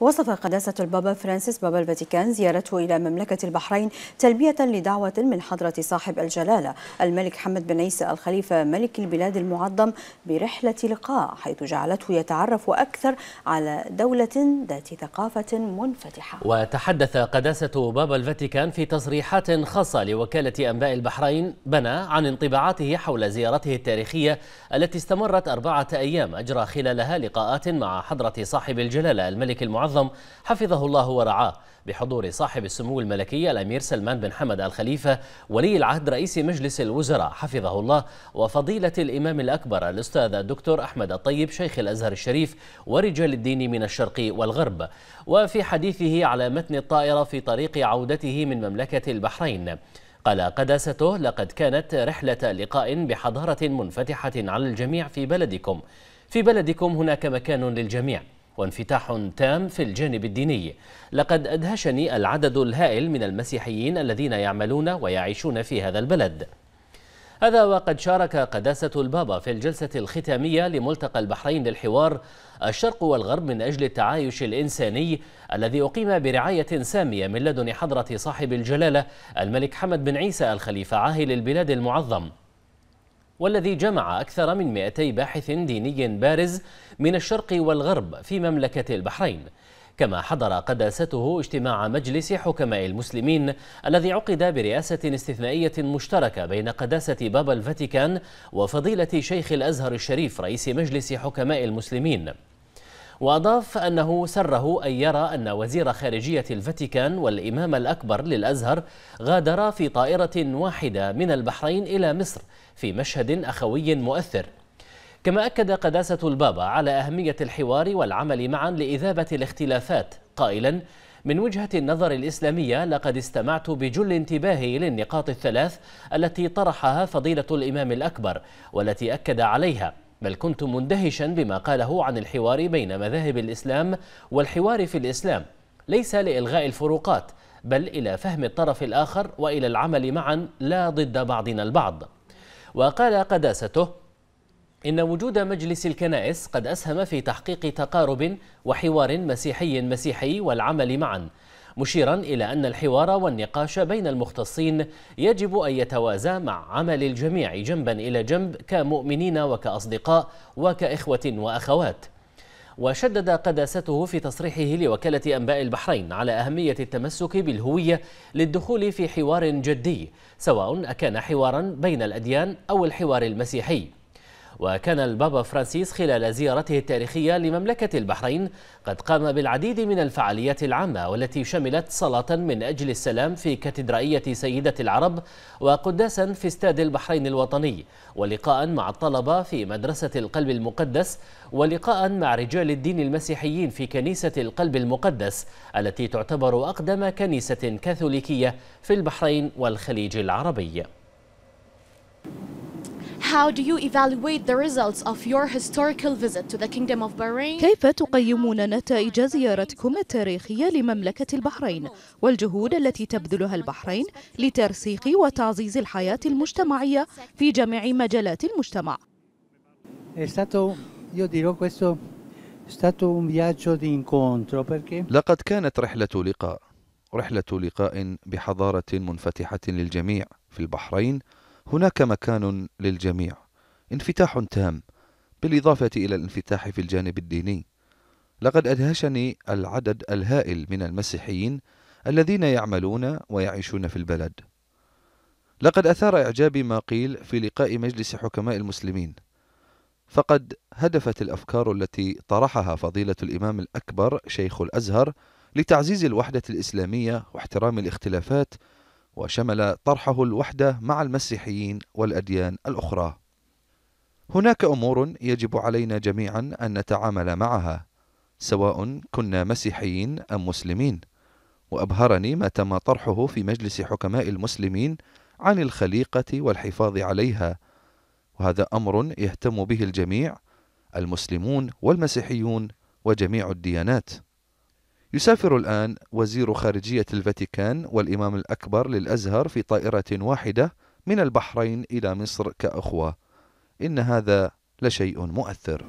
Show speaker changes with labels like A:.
A: وصف قداسة البابا فرانسيس بابا الفاتيكان زيارته إلى مملكة البحرين تلبية لدعوة من حضرة صاحب الجلالة الملك حمد بن عيسى الخليفة ملك البلاد المعظم برحلة لقاء حيث جعلته يتعرف أكثر على دولة ذات ثقافة منفتحة
B: وتحدث قداسة بابا الفاتيكان في تصريحات خاصة لوكالة أنباء البحرين بنى عن انطباعاته حول زيارته التاريخية التي استمرت أربعة أيام أجرى خلالها لقاءات مع حضرة صاحب الجلالة الملك المعظم المعظم حفظه الله ورعاه بحضور صاحب السمو الملكي الأمير سلمان بن حمد الخليفة ولي العهد رئيس مجلس الوزراء حفظه الله وفضيلة الإمام الأكبر الأستاذ الدكتور أحمد الطيب شيخ الأزهر الشريف ورجال الدين من الشرق والغرب وفي حديثه على متن الطائرة في طريق عودته من مملكة البحرين قال قداسته لقد كانت رحلة لقاء بحضارة منفتحة على الجميع في بلدكم في بلدكم هناك مكان للجميع وانفتاح تام في الجانب الديني لقد أدهشني العدد الهائل من المسيحيين الذين يعملون ويعيشون في هذا البلد هذا وقد شارك قداسة البابا في الجلسة الختامية لملتقى البحرين للحوار الشرق والغرب من أجل التعايش الإنساني الذي أقيم برعاية سامية من لدن حضرة صاحب الجلالة الملك حمد بن عيسى الخليفة عاهل البلاد المعظم والذي جمع أكثر من 200 باحث ديني بارز من الشرق والغرب في مملكة البحرين كما حضر قداسته اجتماع مجلس حكماء المسلمين الذي عقد برئاسة استثنائية مشتركة بين قداسة بابا الفاتيكان وفضيلة شيخ الأزهر الشريف رئيس مجلس حكماء المسلمين وأضاف أنه سره أن يرى أن وزير خارجية الفاتيكان والإمام الأكبر للأزهر غادرا في طائرة واحدة من البحرين إلى مصر في مشهد أخوي مؤثر كما أكد قداسة البابا على أهمية الحوار والعمل معا لإذابة الاختلافات قائلا من وجهة النظر الإسلامية لقد استمعت بجل انتباهي للنقاط الثلاث التي طرحها فضيلة الإمام الأكبر والتي أكد عليها بل كنت مندهشا بما قاله عن الحوار بين مذاهب الإسلام والحوار في الإسلام ليس لإلغاء الفروقات بل إلى فهم الطرف الآخر وإلى العمل معا لا ضد بعضنا البعض وقال قداسته إن وجود مجلس الكنائس قد أسهم في تحقيق تقارب وحوار مسيحي مسيحي والعمل معا مشيرا إلى أن الحوار والنقاش بين المختصين يجب أن يتوازى مع عمل الجميع جنبا إلى جنب كمؤمنين وكأصدقاء وكإخوة وأخوات وشدد قداسته في تصريحه لوكالة أنباء البحرين على أهمية التمسك بالهوية للدخول في حوار جدي سواء أكان حوارا بين الأديان أو الحوار المسيحي وكان البابا فرانسيس خلال زيارته التاريخية لمملكة البحرين قد قام بالعديد من الفعاليات العامة والتي شملت صلاة من أجل السلام في كاتدرائية سيدة العرب وقداسا في استاد البحرين الوطني ولقاء مع الطلبة في مدرسة القلب المقدس ولقاء مع رجال الدين المسيحيين في كنيسة القلب المقدس التي تعتبر أقدم كنيسة كاثوليكية في البحرين والخليج العربي How do you evaluate the results of your historical visit to the Kingdom of Bahrain?
A: كيف تقيمون نتائج زيارتكم التاريخية لمملكة البحرين والجهود التي تبذلها البحرين لترسيخ وتعزيز الحياة المجتمعية في جميع مجالات المجتمع؟ لقد كانت رحلة لقاء رحلة لقاء بحضارة منفتحة للجميع في البحرين هناك مكان للجميع انفتاح تام بالإضافة إلى الانفتاح في الجانب الديني لقد أدهشني العدد الهائل من المسيحيين الذين يعملون ويعيشون في البلد لقد أثار إعجابي ما قيل في لقاء مجلس حكماء المسلمين فقد هدفت الأفكار التي طرحها فضيلة الإمام الأكبر شيخ الأزهر لتعزيز الوحدة الإسلامية واحترام الاختلافات وشمل طرحه الوحدة مع المسيحيين والأديان الأخرى. هناك أمور يجب علينا جميعا أن نتعامل معها، سواء كنا مسيحيين أم مسلمين. وأبهرني ما تم طرحه في مجلس حكماء المسلمين عن الخليقة والحفاظ عليها، وهذا أمر يهتم به الجميع، المسلمون والمسيحيون وجميع الديانات. يسافر الآن وزير خارجية الفاتيكان والإمام الأكبر للأزهر في طائرة واحدة من البحرين إلى مصر كأخوة إن هذا لشيء مؤثر